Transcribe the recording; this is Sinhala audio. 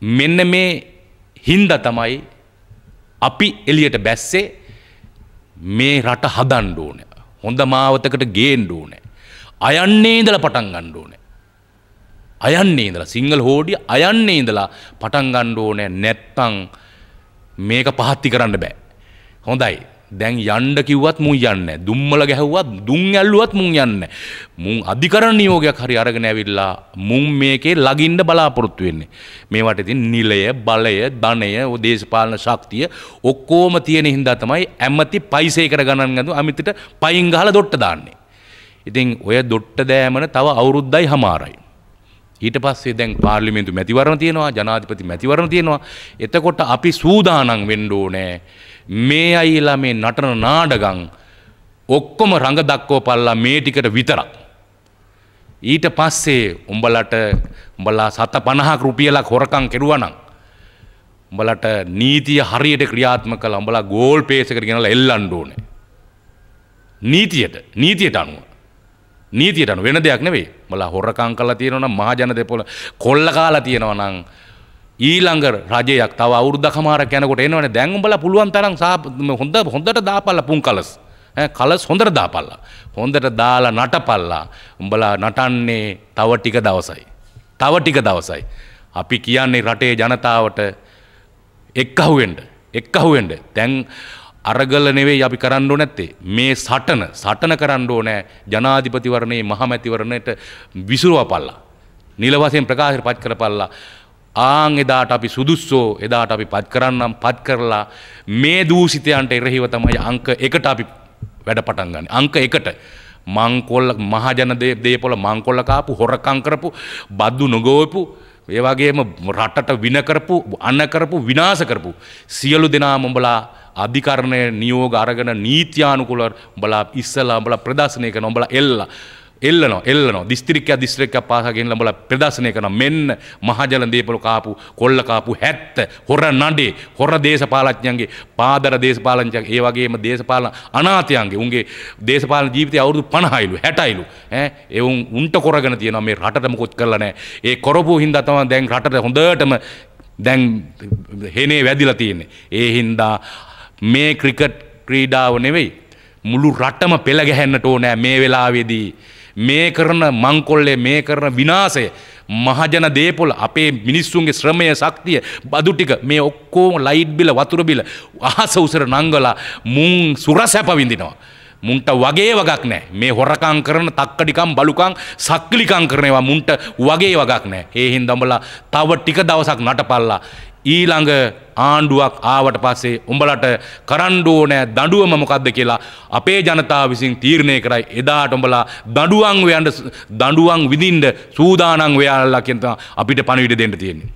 මෙන්න මේ හින්ද තමයි අපි එලියට බැස්සේ මේ රට හදන්න ඕනේ. හොඳ මාවතකට ගේන්න ඕනේ. අයන්නේ ඉඳලා පටන් ගන්න ඕනේ. අයන්නේ ඉඳලා සිංහල හෝඩිය අයන්නේ ඉඳලා පටන් ගන්න ඕනේ නැත්තම් මේක පහත්ති කරන්න බෑ. හොඳයි. දැන් යන්න කිව්වත් මුන් යන්නේ දුම්මල ගැහුවත් දුම් ඇල්ලුවත් මුන් යන්නේ මුන් අධිකරණ නියෝගයක් හරි අරගෙන ඇවිල්ලා මුන් මේකේ ලගින්න බලාපොරොත්තු වෙන්නේ මේවට ඉතින් නිලය බලය ධනය දේශපාලන ශක්තිය ඔක්කොම තියෙන හින්දා තමයි ඇමති පයිසේ කර ගණන් ගඳු අමිතට පයින් ගහලා දොට්ට දාන්නේ ඉතින් ඔය දොට්ට දෑමන තව අවුරුද්දයි හමාරයි ඊට පස්සේ දැන් පාර්ලිමේන්තු මැතිවරණ තියෙනවා ජනාධිපති මැතිවරණ තියෙනවා එතකොට අපි සූදානම් වෙන්න ඕනේ මේ අයිලා මේ නටන නාඩගං ඔක්කොම රඟ දක්වෝපල්ලා මේ ටිකට විතරක්. ඊට පස්සේ උඹලට උඹලා සත පණහක් රුපියලක් හොරකං කෙරුවනම්. උඹලට නීතිය හරියට ක්‍රියාත්ම කළ උඹලා ගෝල් පේසකට ගෙනලා එල්ලන්න ඕනේ. නීතියට නීතියට අනුව නීතියට අනුව වෙන දෙයක් නෙවෙයි. උඹලා හොරකං කළා තියෙනවනම් මහජන දෙපොළ කොල්ල කාලා තියෙනවනම් ඊළඟ රජයක් තව අවුරුද්දක මාරක් යනකොට එනවනේ දැන් උඹලා පුළුවන් තරම් හොඳ හොඳට දාපල්ලා පුංකලස් කලස් හොඳට දාපල්ලා හොඳට දාලා නටපල්ලා උඹලා නටන්නේ තව ටික දවසයි තව ටික දවසයි අපි කියන්නේ රටේ ජනතාවට එක්කහුවෙන්න එක්කහුවෙන්න දැන් අරගල නෙවෙයි අපි කරන්න නැත්තේ මේ සටන සටන කරන්න ඕනේ ජනාධිපතිවරණයේ මහමැතිවරණයට විසුරුවපල්ලා නිල වශයෙන් ප්‍රකාශ පත් කරපල්ලා ආං එදාට අපි සුදුස්සෝ එදාට අපි පත් කරන්නම් පත් කරලා මේ දූසිතයන්ට එරෙහිව තමයි අංක එකට අපි වැඩ පටන් ගන්න. අංක එකට මංකොල්ල මහජන දේපොල මංකොල්ල කාපු හොරකං කරපු බද්දු නොගෝපු ඒ වගේම රටට වින කරපු අන කරපු විනාශ කරපු සියලු දෙනා මොඹලා අධිකරණය නියෝග අරගෙන නීත්‍යානුකූලව උඹලා ඉස්සලා උඹලා ප්‍රදර්ශනය කරන උඹලා එල්ලා එල්ලන එල්ලන දිස්ත්‍රික්ක දිස්ත්‍රික්ක පාසගෙන් ලඹල ප්‍රදර්ශනය කරන මෙන්න මහජල දීපල කාපු කොල්ල කාපු හැත්ත හොර නඩේ හොර දේශපාලඥයන්ගේ පාදර දේශපාලඥයන් ඒ වගේම දේශපාලන අනාථයන්ගේ උන්ගේ දේශපාලන ජීවිතය අවුරුදු 50යිලු 60යිලු ඈ ඒ උන් උන්ට කරගෙන තියෙනවා මේ රටට මොකොත් කරලා නැහැ ඒ කරපු හින්දා තමයි දැන් රටට හොඳටම දැන් හෙනේ වැදිලා තියෙන්නේ ඒ හින්දා මේ ක්‍රිකට් ක්‍රීඩාව නෙවෙයි මුළු රටම පෙළ ගැහෙන්නට ඕනෑ මේ වෙලාවේදී මේ කරන මංකොල්ලේ මේ කරන විනාශය මහජන දේපොළ අපේ මිනිස්සුන්ගේ ශ්‍රමය ශක්තිය බදු ටික මේ ඔක්කොම ලයිට් බිල වතුර බිල අහස උසර නංගලා මුන් සුරසැප විඳිනවා මුන්ට වගේ වගක් නෑ මේ හොරකං කරන තක්කඩිකම් බලුකං සක්ලිකං කරනවා මුන්ට වගේ වගක් නෑ ඒ හින්දඹලා තව ටික දවසක් නටපල්ලා ඊළඟ ආණ්ඩුවක් ආවට පස්සේ උඹලට කරන්න ඕනෑ දඬුවම මොකද්ද කියලා අපේ ජනතාව විසින් තීරණය කරයි එදාට උඹලා දඬුවම් වෙන්න දඬුවම් විඳින්න සූදානම් වෙයාලා කියන අපිට පණිවිඩ දෙන්න තියෙන්නේ